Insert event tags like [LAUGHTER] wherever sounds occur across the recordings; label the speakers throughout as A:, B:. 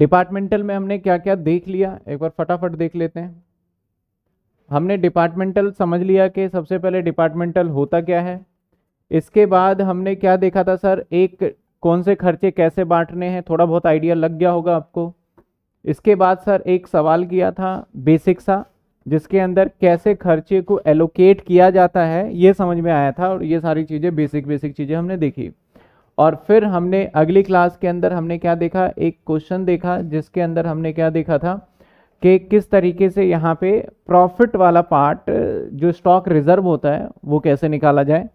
A: departmental में हमने क्या क्या देख लिया एक बार फटाफट देख लेते हैं हमने डिपार्टमेंटल समझ लिया कि सबसे पहले डिपार्टमेंटल होता क्या है इसके बाद हमने क्या देखा था सर एक कौन से खर्चे कैसे बांटने हैं थोड़ा बहुत आइडिया लग गया होगा आपको इसके बाद सर एक सवाल किया था बेसिक सा जिसके अंदर कैसे खर्चे को एलोकेट किया जाता है ये समझ में आया था और ये सारी चीज़ें बेसिक बेसिक चीज़ें हमने देखी और फिर हमने अगली क्लास के अंदर हमने क्या देखा एक क्वेश्चन देखा जिसके अंदर हमने क्या देखा था कि किस तरीके से यहाँ पे प्रॉफिट वाला पार्ट जो स्टॉक रिजर्व होता है वो कैसे निकाला जाए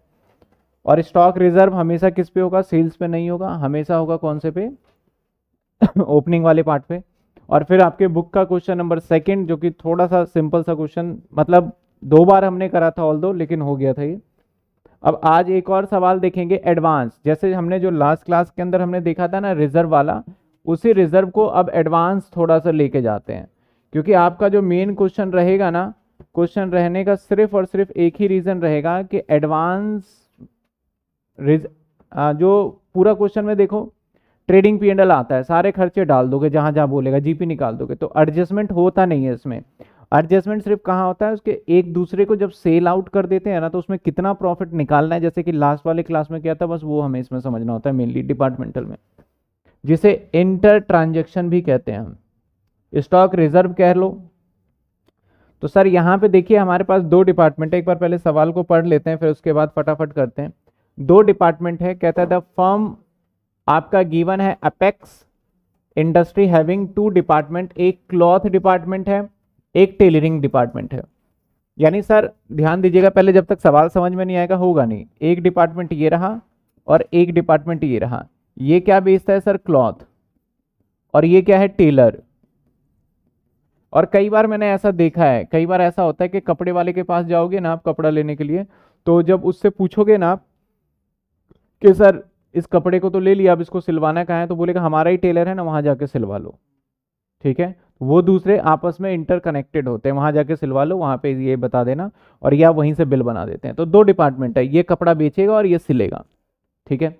A: और स्टॉक रिजर्व हमेशा किस पे होगा सेल्स पे नहीं होगा हमेशा होगा कौन से पे [COUGHS] ओपनिंग वाले पार्ट पे और फिर आपके बुक का क्वेश्चन नंबर सेकंड जो कि थोड़ा सा सिंपल सा क्वेश्चन मतलब दो बार हमने करा था ऑल दो लेकिन हो गया था ये अब आज एक और सवाल देखेंगे एडवांस जैसे हमने जो लास्ट क्लास के अंदर हमने देखा था ना रिजर्व वाला उसी रिजर्व को अब एडवांस थोड़ा सा लेके जाते हैं क्योंकि आपका जो मेन क्वेश्चन रहेगा ना क्वेश्चन रहने का सिर्फ और सिर्फ एक ही रीज़न रहेगा कि एडवांस जो पूरा क्वेश्चन में देखो ट्रेडिंग पी आता है सारे खर्चे डाल दोगे जहां जहां बोलेगा जीपी निकाल दोगे तो एडजस्टमेंट होता नहीं है इसमें एडजस्टमेंट सिर्फ कहाँ होता है उसके एक दूसरे को जब सेल आउट कर देते हैं ना तो उसमें कितना प्रॉफिट निकालना है जैसे कि लास्ट वाले क्लास में क्या था बस वो हमें इसमें समझना होता है मेनली डिपार्टमेंटल में जिसे इंटर ट्रांजेक्शन भी कहते हैं हम स्टॉक रिजर्व कह लो तो सर यहाँ पे देखिए हमारे पास दो डिपार्टमेंट है एक बार पहले सवाल को पढ़ लेते हैं फिर उसके बाद फटाफट करते हैं दो डिपार्टमेंट है कहता है द फर्म आपका गिवन है apex industry having two department एक क्लॉथ डिपार्टमेंट है एक टेलरिंग डिपार्टमेंट है यानी सर ध्यान दीजिएगा पहले जब तक सवाल समझ में नहीं आएगा होगा नहीं एक डिपार्टमेंट ये रहा और एक डिपार्टमेंट ये रहा ये क्या बेचता है सर क्लॉथ और ये क्या है टेलर और कई बार मैंने ऐसा देखा है कई बार ऐसा होता है कि कपड़े वाले के पास जाओगे ना आप कपड़ा लेने के लिए तो जब उससे पूछोगे ना आप कि सर इस कपड़े को तो ले लिया अब इसको सिलवाना कहाँ है तो बोलेगा हमारा ही टेलर है ना वहाँ जाके सिलवा लो ठीक है वो दूसरे आपस में इंटरकनेक्टेड होते हैं वहाँ जाके सिलवा लो वहाँ पे ये बता देना और या वहीं से बिल बना देते हैं तो दो डिपार्टमेंट है ये कपड़ा बेचेगा और ये सिलेगा ठीक है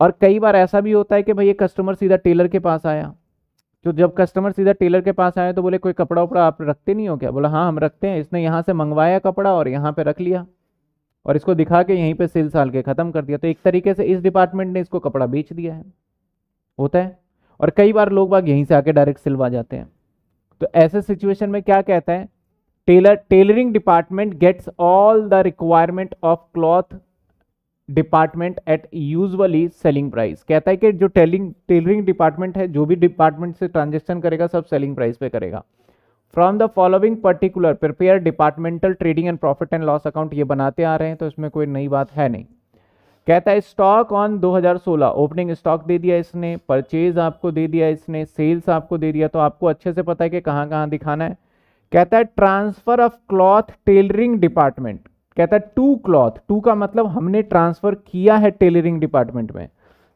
A: और कई बार ऐसा भी होता है कि भाई ये कस्टमर सीधा टेलर के पास आया तो जब कस्टमर सीधा टेलर के पास आया तो बोले कोई कपड़ा उपड़ा आप रखते नहीं हो क्या बोला हाँ हम रखते हैं इसने यहाँ से मंगवाया कपड़ा और यहाँ पे रख लिया और इसको दिखा के यहीं पे सेल साल के ख़त्म कर दिया तो एक तरीके से इस डिपार्टमेंट ने इसको कपड़ा बेच दिया है होता है और कई बार लोग बाग यहीं से आके डायरेक्ट सिलवा जाते हैं तो ऐसे सिचुएशन में क्या कहते हैं tailor tailoring department gets all the requirement of cloth department at usually selling price कहता है कि जो टेलिंग टेलरिंग डिपार्टमेंट है जो भी डिपार्टमेंट से ट्रांजेक्शन करेगा सब सेलिंग प्राइस पे करेगा from the following particular prepare departmental trading and profit and loss account ये बनाते आ रहे हैं तो इसमें कोई नई बात है नहीं कहता है स्टॉक ऑन 2016 ओपनिंग स्टॉक दे दिया इसने परचेज आपको दे दिया इसने सेल्स आपको दे दिया तो आपको अच्छे से पता है कि कहाँ कहाँ दिखाना है कहता है transfer of cloth tailoring department कहता है टू क्लॉथ टू का मतलब हमने ट्रांसफर किया है टेलरिंग डिपार्टमेंट में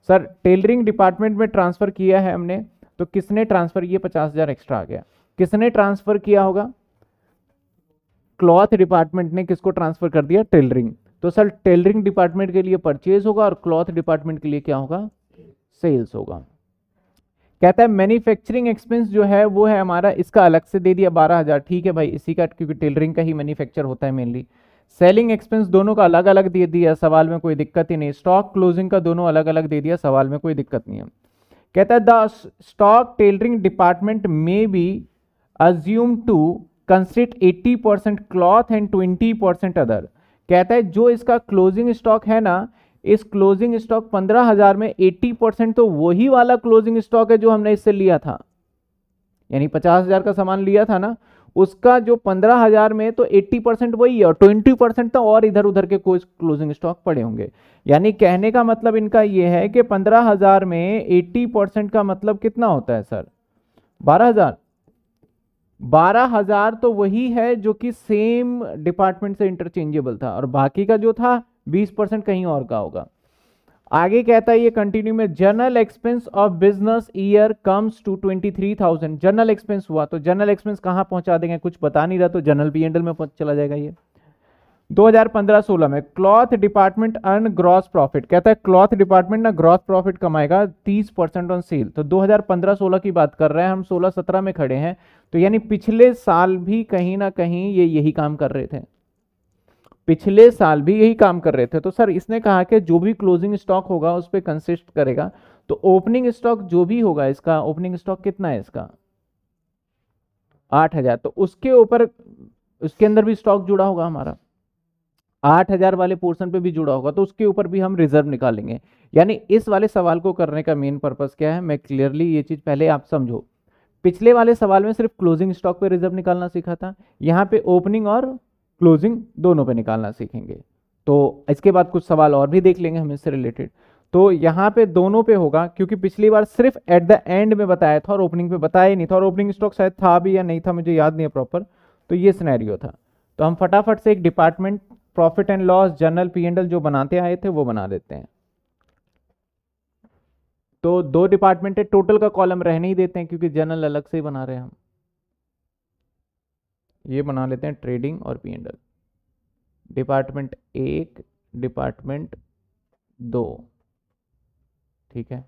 A: सर टेलरिंग डिपार्टमेंट में ट्रांसफर किया है हमने तो किसने ट्रांसफर किया पचास हजार एक्स्ट्रा आ गया किसने ट्रांसफर किया होगा क्लॉथ डिपार्टमेंट ने किसको ट्रांसफर कर दिया टेलरिंग तो सर टेलरिंग डिपार्टमेंट के लिए परचेज होगा और क्लॉथ डिपार्टमेंट के लिए क्या होगा सेल्स होगा कहता है मैन्युफैक्चरिंग एक्सपेंस जो है वो है हमारा इसका अलग से दे दिया बारह हज़ार ठीक है भाई इसी का क्योंकि टेलरिंग का ही मैन्युफैक्चर होता है मेनली सेलिंग एक्सपेंस दोनों का अलग अलग दे दिया सवाल में कोई दिक्कत ही नहीं स्टॉक क्लोजिंग का दोनों अलग अलग दे दिया सवाल में कोई दिक्कत नहीं है कहता है द स्टॉक टेलरिंग डिपार्टमेंट में be assume to consist percent cloth and percent other कहता है जो इसका क्लोजिंग स्टॉक है ना इस क्लोजिंग स्टॉक पंद्रह हजार में एट्टी परसेंट तो वही वाला क्लोजिंग स्टॉक है जो हमने इससे लिया था यानी पचास हजार का सामान लिया था ना उसका जो पंद्रह हजार में तो एट्टी परसेंट वही है और ट्वेंटी परसेंट तो और इधर उधर के कोई क्लोजिंग स्टॉक पड़े होंगे यानी कहने का मतलब इनका यह है कि पंद्रह हजार में एट्टी परसेंट का मतलब कितना होता है सर बारह हजार बारह हजार तो वही है जो कि सेम डिपार्टमेंट से इंटरचेंजेबल था और बाकी का जो था बीस परसेंट कहीं और का होगा आगे कहता है ये कंटिन्यू में general expense of business year comes to twenty three thousand general expense हुआ तो जनरल एक्सपेंस कहाँ पहुंचा देंगे कुछ बता नहीं रहा तो जनरल पी एंडल में चला जाएगा ये 2015-16 में cloth department earn gross profit कहता है क्लॉथ डिपार्टमेंट ना ग्रॉस प्रॉफिट कमाएगा 30 परसेंट ऑन सेल तो 2015-16 की बात कर रहे हैं हम 16-17 में खड़े हैं तो यानी पिछले साल भी कहीं ना कहीं ये यही काम कर रहे थे पिछले साल भी यही काम कर रहे थे तो सर इसने कहा कि जो भी क्लोजिंग स्टॉक होगा उस पर कंसिस्ट करेगा तो ओपनिंग स्टॉक जो भी होगा इसका ओपनिंग स्टॉक कितना है इसका आठ हजार तो उसके ऊपर उसके अंदर भी स्टॉक जुड़ा होगा हमारा आठ हजार वाले पोर्शन पे भी जुड़ा होगा तो उसके ऊपर भी हम रिजर्व निकालेंगे यानी इस वाले सवाल को करने का मेन पर्पज क्या है मैं क्लियरली ये चीज़ पहले आप समझो पिछले वाले सवाल में सिर्फ क्लोजिंग स्टॉक पे रिजर्व निकालना सीखा था यहाँ पे ओपनिंग और क्लोजिंग दोनों पे निकालना सीखेंगे तो इसके बाद कुछ सवाल और भी देख लेंगे हम इससे रिलेटेड तो यहाँ पे दोनों पे होगा क्योंकि पिछली बार सिर्फ एट द एंड में बताया था और ओपनिंग पे बताया नहीं था और ओपनिंग स्टॉक शायद था भी या नहीं था मुझे याद नहीं है प्रॉपर तो ये स्नैरियो था तो हम फटाफट से एक department profit and loss general P and L जो बनाते आए थे वो बना देते हैं तो दो डिपार्टमेंट है टोटल का कॉलम रहने ही देते हैं क्योंकि जनरल अलग से ही बना रहे हैं हम ये बना लेते हैं ट्रेडिंग और पी एंड एल डिपार्टमेंट एक डिपार्टमेंट दो ठीक है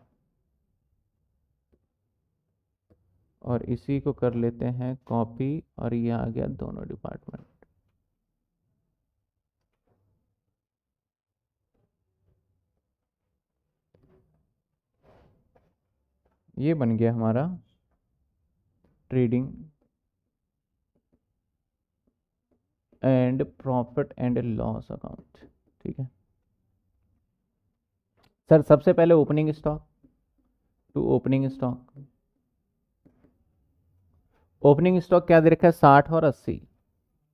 A: और इसी को कर लेते हैं कॉपी और ये आ गया दोनों डिपार्टमेंट ये बन गया हमारा trading and profit and loss account ठीक है सर सबसे पहले opening stock to opening stock opening stock क्या दे रखा है साठ और अस्सी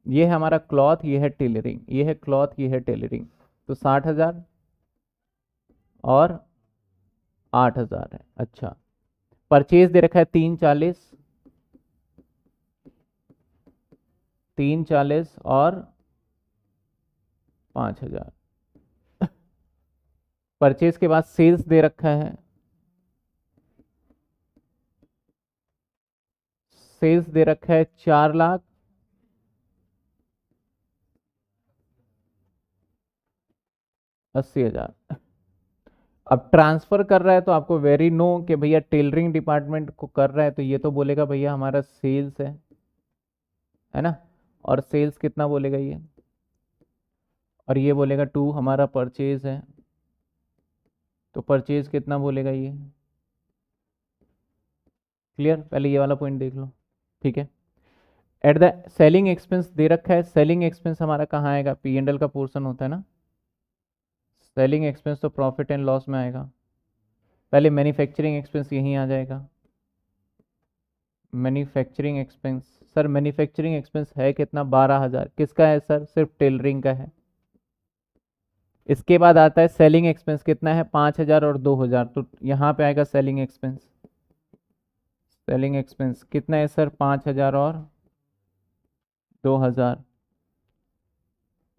A: ये है हमारा क्लॉथ ये है टेलरिंग ये है क्लॉथ ये है टेलरिंग तो साठ हज़ार और आठ हज़ार है अच्छा परचेज दे रखा है तीन चालीस तीन चालीस और पांच हजार [LAUGHS] परचेज के बाद सेल्स दे रखा है सेल्स दे रखा है चार लाख अस्सी हजार अब ट्रांसफ़र कर रहा है तो आपको वेरी नो कि भैया टेलरिंग डिपार्टमेंट को कर रहा है तो ये तो बोलेगा भैया हमारा सेल्स है है ना और सेल्स कितना बोलेगा ये और ये बोलेगा टू हमारा परचेज है तो परचेज कितना बोलेगा ये क्लियर पहले ये वाला पॉइंट देख लो ठीक है एट द सेलिंग एक्सपेंस दे रखा है सेलिंग एक्सपेंस हमारा कहाँ आएगा पी एंड एल का पोर्सन होता है ना सेलिंग एक्सपेंस तो प्रॉफिट एंड लॉस में आएगा पहले मैन्युफैक्चरिंग एक्सपेंस यहीं आ जाएगा manufacturing expense sir manufacturing expense है कितना बारह हज़ार किसका है सर सिर्फ टेलरिंग का है इसके बाद आता है सेलिंग एक्सपेंस कितना है पाँच हज़ार और दो हज़ार तो यहाँ पे आएगा सेलिंग एक्सपेंस सेलिंग एक्सपेंस कितना है सर पाँच हज़ार और दो हज़ार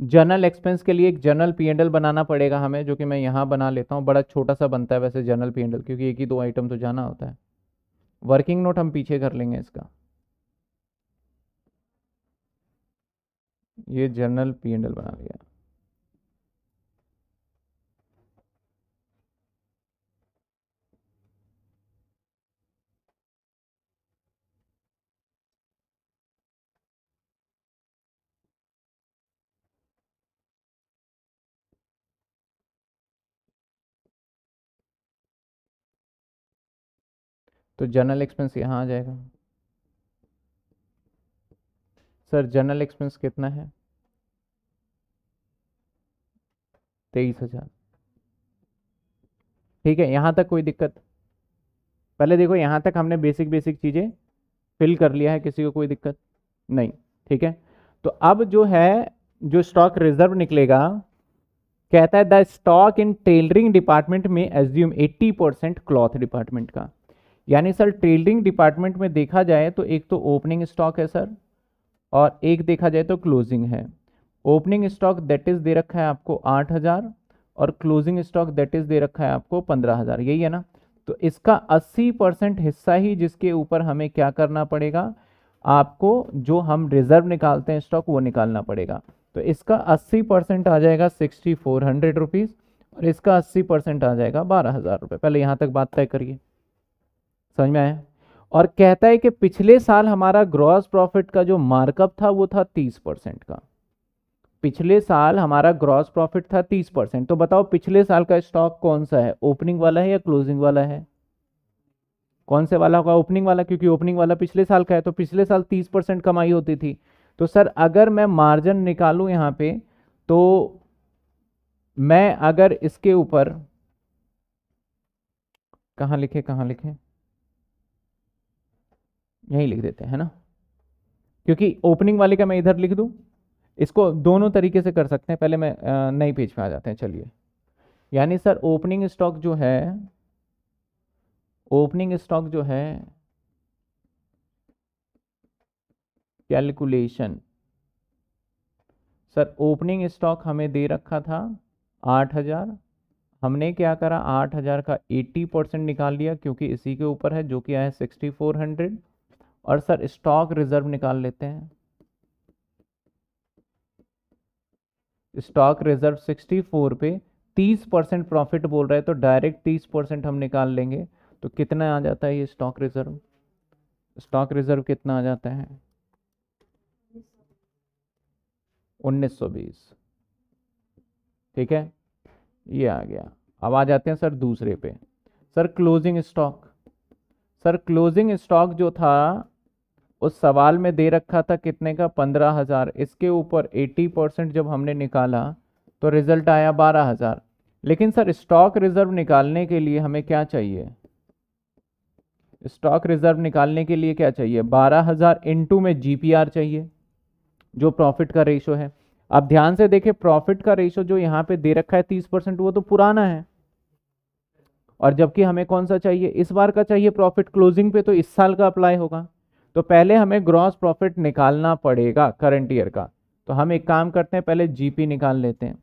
A: जनरल एक्सपेंस के लिए एक जनरल पी एंडल बनाना पड़ेगा हमें जो कि मैं यहाँ बना लेता हूँ बड़ा छोटा सा बनता है वैसे जनरल पी एंडल क्योंकि एक ही दो आइटम तो जाना होता है वर्किंग नोट हम पीछे कर लेंगे इसका ये जनरल पी एंडल बना लिया तो जनरल एक्सपेंस यहाँ आ जाएगा सर जनरल एक्सपेंस कितना है तेईस हजार ठीक है यहाँ तक कोई दिक्कत पहले देखो यहाँ तक हमने बेसिक बेसिक चीज़ें फिल कर लिया है किसी को कोई दिक्कत नहीं ठीक है तो अब जो है जो स्टॉक रिजर्व निकलेगा कहता है the stock in tailoring department में एज्यूम 80 परसेंट क्लॉथ डिपार्टमेंट का यानी सर ट्रेडिंग डिपार्टमेंट में देखा जाए तो एक तो ओपनिंग स्टॉक है सर और एक देखा जाए तो क्लोजिंग है ओपनिंग स्टॉक दैट इज़ दे रखा है आपको आठ हज़ार और क्लोजिंग स्टॉक दैट इज़ दे रखा है आपको पंद्रह हज़ार यही है ना तो इसका अस्सी परसेंट हिस्सा ही जिसके ऊपर हमें क्या करना पड़ेगा आपको जो हम रिजर्व निकालते हैं स्टॉक वो निकालना पड़ेगा तो इसका अस्सी परसेंट आ जाएगा सिक्सटी फोर हंड्रेड रुपीज़ और इसका अस्सी परसेंट आ जाएगा बारह हज़ार रुपये पहले यहाँ तक बात तय करिए समझ में आया और कहता है कि पिछले साल हमारा ग्रॉस प्रॉफिट का जो मार्कअप था वो था तीस परसेंट का पिछले साल हमारा ग्रॉस प्रॉफिट था तीस परसेंट तो बताओ पिछले साल का स्टॉक कौन सा है ओपनिंग वाला है या क्लोजिंग वाला है कौन से वाला होगा ओपनिंग वाला क्योंकि ओपनिंग वाला पिछले साल का है तो पिछले साल तीस परसेंट कमाई होती थी तो सर अगर मैं मार्जिन निकालूं यहाँ पे तो मैं अगर इसके ऊपर कहाँ लिखे कहाँ लिखे यहीं लिख देते हैं ना क्योंकि ओपनिंग वाले का मैं इधर लिख दूँ इसको दोनों तरीके से कर सकते हैं पहले मैं नई पेज पे आ जाते हैं चलिए यानी सर ओपनिंग स्टॉक जो है ओपनिंग स्टॉक जो है कैलकुलेशन सर ओपनिंग स्टॉक हमें दे रखा था आठ हजार हमने क्या करा आठ हजार का एट्टी परसेंट निकाल लिया क्योंकि इसी के ऊपर है जो कि आया सिक्सटी फोर हंड्रेड और सर स्टॉक रिजर्व निकाल लेते हैं स्टॉक रिजर्व 64 पे 30 परसेंट प्रॉफिट बोल रहा है तो डायरेक्ट 30 परसेंट हम निकाल लेंगे तो कितना आ जाता है ये स्टॉक रिजर्व स्टॉक रिजर्व कितना आ जाता है 1920 ठीक है ये आ गया अब आ जाते हैं सर दूसरे पे sir closing stock sir closing stock जो था उस सवाल में दे रखा था कितने का पंद्रह हज़ार इसके ऊपर एटी परसेंट जब हमने निकाला तो रिज़ल्ट आया बारह हज़ार लेकिन सर स्टॉक रिज़र्व निकालने के लिए हमें क्या चाहिए स्टॉक रिज़र्व निकालने के लिए क्या चाहिए बारह हज़ार इंटू में जी चाहिए जो प्रॉफिट का रेशो है अब ध्यान से देखें प्रॉफिट का रेशो जो यहाँ पे दे रखा है तीस परसेंट वो तो पुराना है और जबकि हमें कौन सा चाहिए इस बार का चाहिए प्रॉफिट क्लोजिंग पे तो इस साल का अप्लाई होगा तो पहले हमें ग्रॉस प्रॉफिट निकालना पड़ेगा करंट ईयर का तो हम एक काम करते हैं पहले जीपी निकाल लेते हैं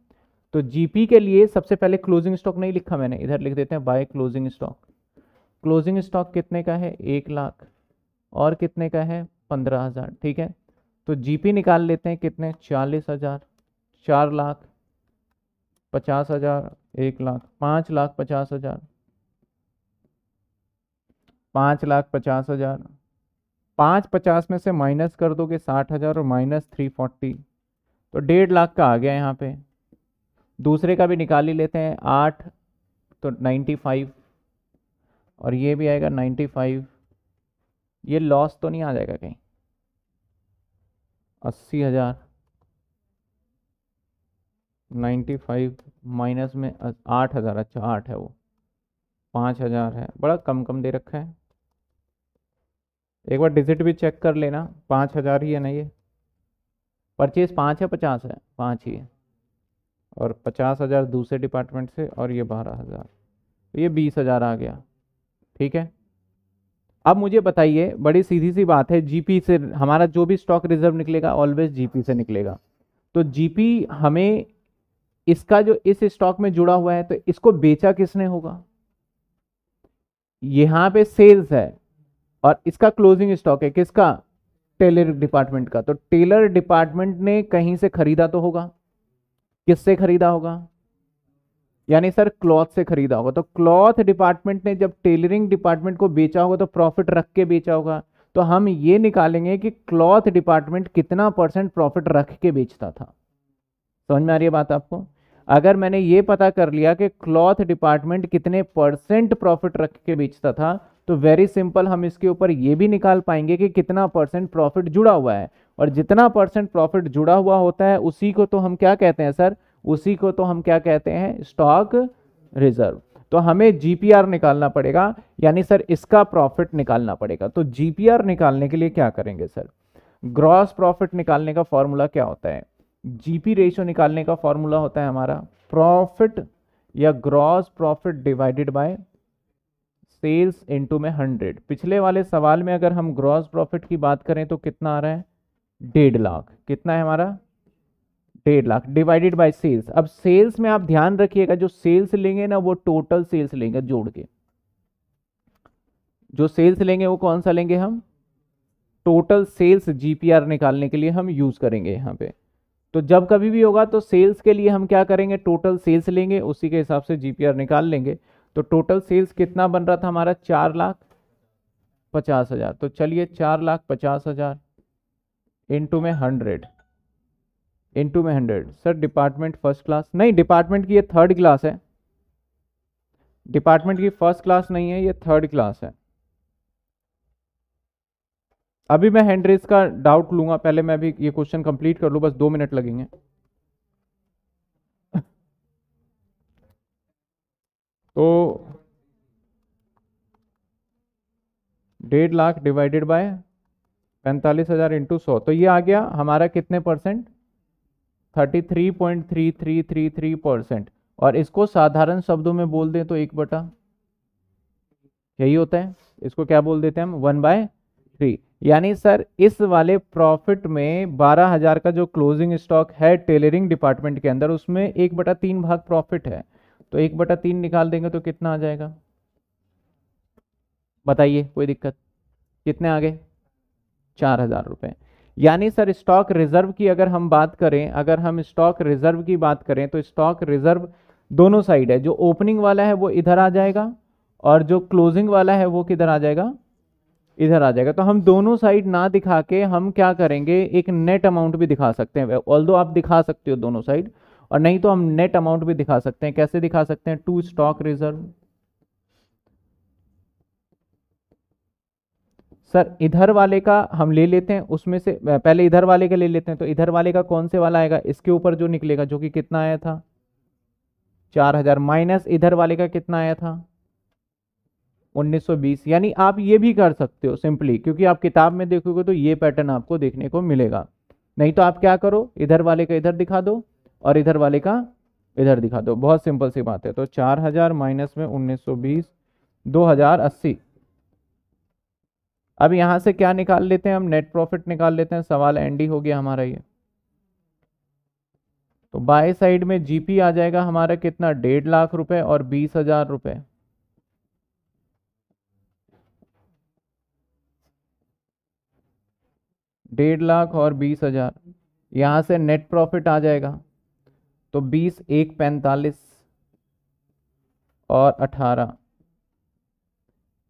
A: तो जीपी के लिए सबसे पहले क्लोजिंग स्टॉक नहीं लिखा मैंने इधर लिख देते हैं by closing stock closing stock कितने का है एक लाख और कितने का है पंद्रह हज़ार ठीक है तो जीपी निकाल लेते हैं कितने चालीस हज़ार चार लाख पचास हज़ार एक लाख पाँच लाख पचास हज़ार पाँच लाख पचास हज़ार पाँच पचास में से माइनस कर दोगे साठ हज़ार और माइनस थ्री फोर्टी तो डेढ़ लाख का आ गया यहाँ पे दूसरे का भी निकाल ही लेते हैं आठ तो नाइन्टी फाइव और ये भी आएगा नाइन्टी फाइव ये लॉस तो नहीं आ जाएगा कहीं अस्सी हज़ार नाइन्टी फाइव माइनस में आठ हज़ार अच्छा आठ है वो पाँच हज़ार है बड़ा कम कम दे रखा है एक बार डिजिट भी चेक कर लेना पाँच हज़ार ही है ना ये परचेज पाँच है पचास है पाँच ही है और पचास हज़ार दूसरे डिपार्टमेंट से और ये बारह हज़ार तो ये बीस हज़ार आ गया ठीक है अब मुझे बताइए बड़ी सीधी सी बात है जीपी से हमारा जो भी स्टॉक रिजर्व निकलेगा ऑलवेज जीपी से निकलेगा तो जीपी हमें इसका जो इस स्टॉक में जुड़ा हुआ है तो इसको बेचा किसने होगा यहाँ पे सेल्स है और इसका क्लोजिंग स्टॉक है किसका टेलर डिपार्टमेंट का तो टेलर डिपार्टमेंट ने कहीं से खरीदा तो होगा किससे खरीदा होगा यानी सर क्लॉथ से खरीदा होगा तो क्लॉथ डिपार्टमेंट ने जब टेलरिंग डिपार्टमेंट को बेचा होगा तो प्रॉफिट रख के बेचा होगा तो हम ये निकालेंगे कि क्लॉथ डिपार्टमेंट कितना परसेंट प्रॉफिट रख के बेचता था समझ में आ रही है बात आपको अगर मैंने ये पता कर लिया कि क्लॉथ डिपार्टमेंट कितने परसेंट प्रॉफिट रख के बेचता था तो वेरी सिंपल हम इसके ऊपर ये भी निकाल पाएंगे कि कितना परसेंट प्रॉफिट जुड़ा हुआ है और जितना परसेंट प्रॉफिट जुड़ा हुआ होता है उसी को तो हम क्या कहते हैं सर उसी को तो हम क्या कहते हैं स्टॉक रिजर्व तो हमें जीपीआर निकालना पड़ेगा यानी सर इसका प्रॉफिट निकालना पड़ेगा तो जीपीआर निकालने के लिए क्या करेंगे सर ग्रॉस प्रॉफिट निकालने का फॉर्मूला क्या होता है जीपी रेशियो निकालने का फॉर्मूला होता है हमारा प्रॉफिट या gross profit divided by sales into में हंड्रेड पिछले वाले सवाल में अगर हम ग्रॉस प्रॉफिट की बात करें तो कितना आ रहा है डेढ़ लाख कितना है हमारा डेढ़ लाख डिवाइडेड बाय सेल्स अब सेल्स में आप ध्यान रखिएगा जो सेल्स लेंगे ना वो टोटल सेल्स लेंगे जोड़ के जो सेल्स लेंगे वो कौन सा लेंगे हम टोटल सेल्स जीपीआर निकालने के लिए हम यूज़ करेंगे यहाँ पे तो जब कभी भी होगा तो सेल्स के लिए हम क्या करेंगे टोटल सेल्स लेंगे उसी के हिसाब से जीपीआर निकाल लेंगे तो टोटल सेल्स कितना बन रहा था हमारा चार लाख पचास हज़ार तो चलिए चार लाख पचास हज़ार इंटू में हंड्रेड इंटू में hundred sir department first class नहीं डिपार्टमेंट की ये थर्ड क्लास है डिपार्टमेंट की फर्स्ट क्लास नहीं है ये थर्ड क्लास है अभी मैं हैंड्रेस का डाउट लूंगा पहले मैं अभी ये क्वेश्चन कंप्लीट कर लूँ बस दो मिनट लगेंगे तो डेढ़ लाख डिवाइडेड बाय पैंतालीस हज़ार इंटू सौ तो ये आ गया हमारा कितने percent thirty three point three three three three percent और इसको साधारण शब्दों में बोल दें तो एक बटा यही होता है इसको क्या बोल देते हैं हम वन बाय थ्री यानी सर इस वाले प्रॉफिट में बारह हज़ार का जो क्लोजिंग स्टॉक है टेलरिंग डिपार्टमेंट के अंदर उसमें एक बटा तीन भाग प्रॉफिट है तो एक बटा तीन निकाल देंगे तो कितना आ जाएगा बताइए कोई दिक्कत कितने आ गए चार हजार रुपये यानी सर स्टॉक रिजर्व की अगर हम बात करें अगर हम स्टॉक रिजर्व की बात करें तो स्टॉक रिजर्व दोनों साइड है जो ओपनिंग वाला है वो इधर आ जाएगा और जो क्लोजिंग वाला है वो किधर आ जाएगा इधर आ जाएगा तो हम दोनों साइड ना दिखा के हम क्या करेंगे एक नेट अमाउंट भी दिखा सकते हैं ऑल आप दिखा सकते हो दोनों साइड और नहीं तो हम नेट अमाउंट भी दिखा सकते हैं कैसे दिखा सकते हैं टू स्टॉक रिजर्व सर इधर वाले का हम ले लेते हैं उसमें से पहले इधर वाले का ले लेते हैं तो इधर वाले का कौन से वाला आएगा इसके ऊपर जो निकलेगा जो कि कितना आया था चार हजार माइनस इधर वाले का कितना आया था 1920 यानी आप ये भी कर सकते हो सिंपली क्योंकि आप किताब में देखोगे तो ये पैटर्न आपको देखने को मिलेगा नहीं तो आप क्या करो इधर वाले का इधर दिखा दो और इधर वाले का इधर दिखा दो बहुत सिंपल सी बात है तो चार हजार माइनस में उन्नीस सौ बीस दो हजार अस्सी अब यहां से क्या निकाल लेते हैं हम नेट प्रॉफिट निकाल लेते हैं सवाल एनडी हो गया हमारा ये तो बाय साइड में जीपी आ जाएगा हमारा कितना डेढ़ लाख रुपए और बीस हजार रुपए डेढ़ लाख और बीस हजार यहां से नेट प्रॉफिट आ जाएगा तो बीस एक पैंतालीस और अठारह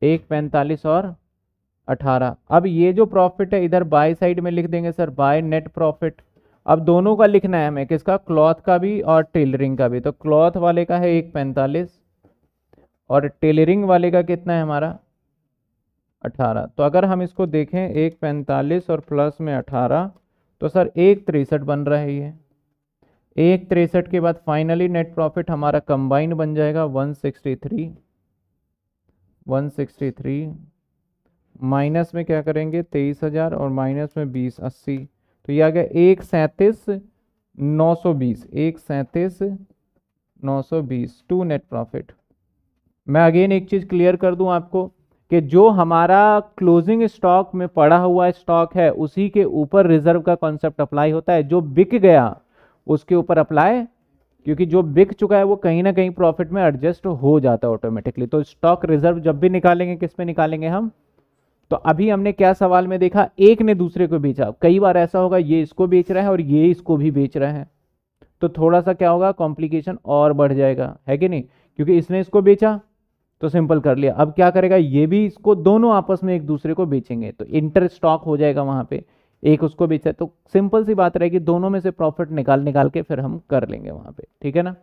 A: एक पैंतालीस और अठारह अब ये जो प्रॉफिट है इधर बाय साइड में लिख देंगे सर बाय नेट प्रॉफिट अब दोनों का लिखना है हमें किसका क्लॉथ का भी और टेलरिंग का भी तो क्लॉथ वाले का है एक पैंतालीस और टेलरिंग वाले का कितना है हमारा अठारह तो अगर हम इसको देखें एक पैंतालीस और प्लस में अठारह तो सर एक तिरसठ बन रहा है ये एक तिरसठ के बाद फाइनली नेट प्रॉफिट हमारा कंबाइंड बन जाएगा 163 163 माइनस में क्या करेंगे तेईस हजार और माइनस में बीस अस्सी तो ये आ गया एक सैंतीस नौ सौ बीस एक सैंतीस नौ सौ बीस टू नेट प्रॉफिट मैं अगेन एक चीज़ क्लियर कर दूं आपको कि जो हमारा क्लोजिंग स्टॉक में पड़ा हुआ स्टॉक है उसी के ऊपर रिजर्व का कॉन्सेप्ट अप्लाई होता है जो बिक गया उसके ऊपर अप्लाई क्योंकि जो बिक चुका है वो कहीं ना कहीं प्रॉफिट में एडजस्ट हो जाता है ऑटोमेटिकली तो स्टॉक रिजर्व जब भी निकालेंगे किस पे निकालेंगे हम तो अभी हमने क्या सवाल में देखा एक ने दूसरे को बेचा कई बार ऐसा होगा ये इसको बेच रहा है और ये इसको भी बेच रहे हैं तो थोड़ा सा क्या होगा कॉम्प्लिकेशन और बढ़ जाएगा है कि नहीं क्योंकि इसने इसको बेचा तो सिंपल कर लिया अब क्या करेगा ये भी इसको दोनों आपस में एक दूसरे को बेचेंगे तो इंटर स्टॉक हो जाएगा वहाँ पर एक उसको बेचा तो सिंपल सी बात रहेगी दोनों में से प्रॉफिट निकाल निकाल के फिर हम कर लेंगे वहाँ पे ठीक है ना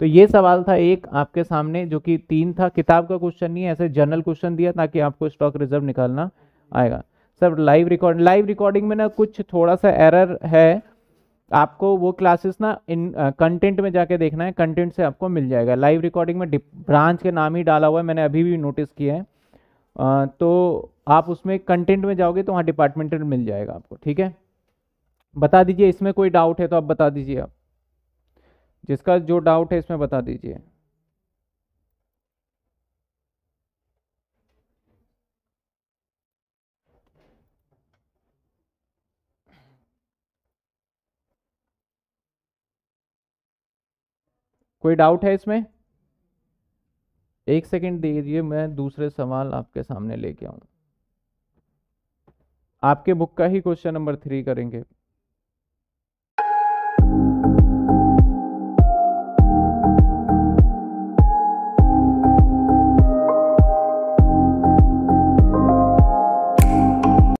A: तो ये सवाल था एक आपके सामने जो कि तीन था किताब का क्वेश्चन नहीं है ऐसे जनरल क्वेश्चन दिया ताकि आपको स्टॉक रिजर्व निकालना आएगा sir live record live recording में ना कुछ थोड़ा सा एरर है आपको वो क्लासेस ना इन कंटेंट में जाके देखना है कंटेंट से आपको मिल जाएगा लाइव रिकॉर्डिंग में ब्रांच के नाम ही डाला हुआ है मैंने अभी भी नोटिस किया है तो आप उसमें कंटेंट में जाओगे तो वहाँ डिपार्टमेंटल मिल जाएगा आपको ठीक है बता दीजिए इसमें कोई डाउट है तो आप बता दीजिए आप जिसका जो डाउट है इसमें बता दीजिए कोई डाउट है इसमें एक सेकंड दीजिए मैं दूसरे सवाल आपके सामने लेके आऊँ आपके बुक का ही क्वेश्चन नंबर थ्री करेंगे